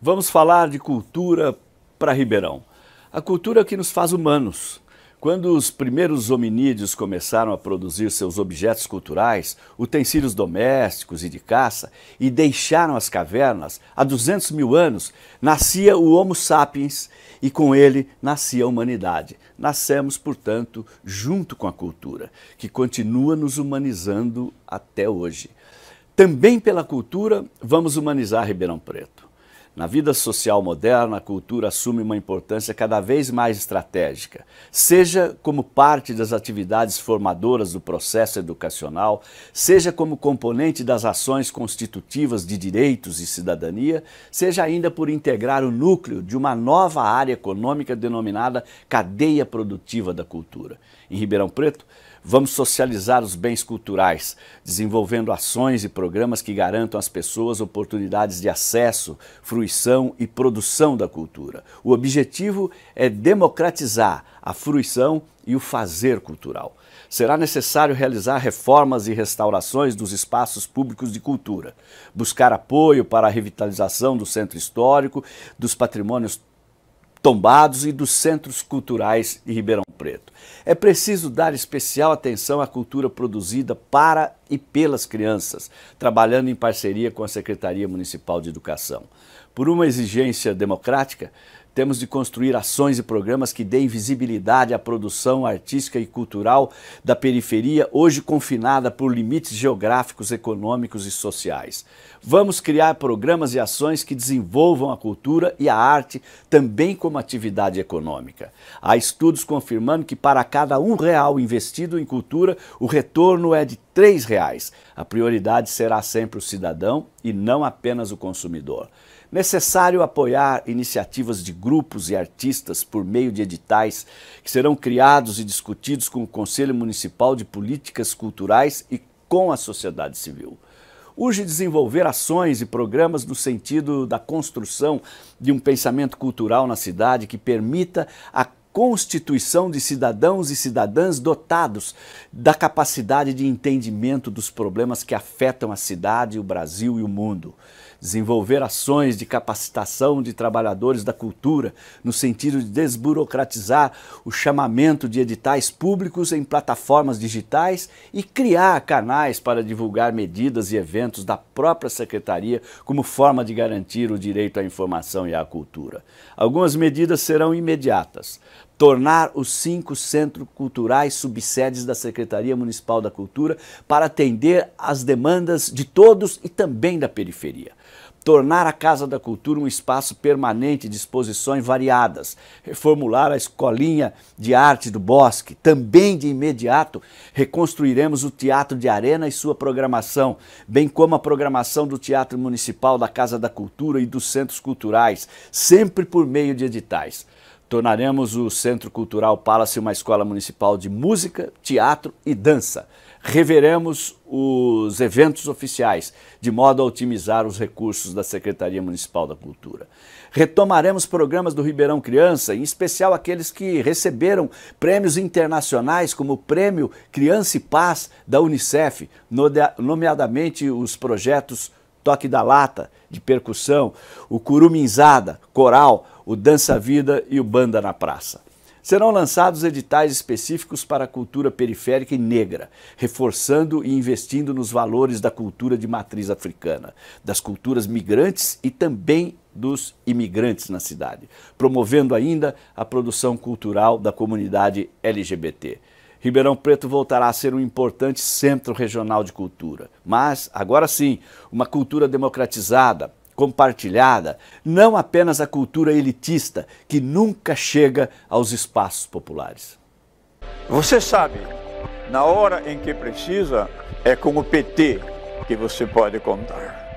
Vamos falar de cultura para Ribeirão. A cultura que nos faz humanos. Quando os primeiros hominídeos começaram a produzir seus objetos culturais, utensílios domésticos e de caça, e deixaram as cavernas, há 200 mil anos, nascia o Homo sapiens e com ele nascia a humanidade. Nascemos, portanto, junto com a cultura, que continua nos humanizando até hoje. Também pela cultura, vamos humanizar Ribeirão Preto. Na vida social moderna, a cultura assume uma importância cada vez mais estratégica, seja como parte das atividades formadoras do processo educacional, seja como componente das ações constitutivas de direitos e cidadania, seja ainda por integrar o núcleo de uma nova área econômica denominada cadeia produtiva da cultura. Em Ribeirão Preto, Vamos socializar os bens culturais, desenvolvendo ações e programas que garantam às pessoas oportunidades de acesso, fruto fruição e produção da cultura. O objetivo é democratizar a fruição e o fazer cultural. Será necessário realizar reformas e restaurações dos espaços públicos de cultura, buscar apoio para a revitalização do centro histórico, dos patrimônios tombados e dos centros culturais de Ribeirão Preto. É preciso dar especial atenção à cultura produzida para e pelas crianças, trabalhando em parceria com a Secretaria Municipal de Educação. Por uma exigência democrática, temos de construir ações e programas que deem visibilidade à produção artística e cultural da periferia, hoje confinada por limites geográficos, econômicos e sociais. Vamos criar programas e ações que desenvolvam a cultura e a arte também como atividade econômica. Há estudos confirmando que para cada um real investido em cultura, o retorno é de R$ reais. A prioridade será sempre o cidadão e não apenas o consumidor. Necessário apoiar iniciativas de grupos e artistas por meio de editais que serão criados e discutidos com o Conselho Municipal de Políticas Culturais e com a sociedade civil. Urge desenvolver ações e programas no sentido da construção de um pensamento cultural na cidade que permita a constituição de cidadãos e cidadãs dotados da capacidade de entendimento dos problemas que afetam a cidade, o Brasil e o mundo. Desenvolver ações de capacitação de trabalhadores da cultura, no sentido de desburocratizar o chamamento de editais públicos em plataformas digitais e criar canais para divulgar medidas e eventos da própria secretaria como forma de garantir o direito à informação e à cultura. Algumas medidas serão imediatas tornar os cinco centros culturais subsedes da Secretaria Municipal da Cultura para atender às demandas de todos e também da periferia. Tornar a Casa da Cultura um espaço permanente de exposições variadas, reformular a Escolinha de Arte do Bosque. Também de imediato reconstruiremos o Teatro de Arena e sua programação, bem como a programação do Teatro Municipal, da Casa da Cultura e dos Centros Culturais, sempre por meio de editais. Tornaremos o Centro Cultural Palace uma escola municipal de música, teatro e dança. Reveremos os eventos oficiais, de modo a otimizar os recursos da Secretaria Municipal da Cultura. Retomaremos programas do Ribeirão Criança, em especial aqueles que receberam prêmios internacionais, como o Prêmio Criança e Paz da Unicef, nomeadamente os projetos toque da lata, de percussão, o curuminzada, coral, o dança-vida e o banda na praça. Serão lançados editais específicos para a cultura periférica e negra, reforçando e investindo nos valores da cultura de matriz africana, das culturas migrantes e também dos imigrantes na cidade, promovendo ainda a produção cultural da comunidade LGBT. Ribeirão Preto voltará a ser um importante centro regional de cultura. Mas, agora sim, uma cultura democratizada, compartilhada, não apenas a cultura elitista, que nunca chega aos espaços populares. Você sabe, na hora em que precisa, é com o PT que você pode contar.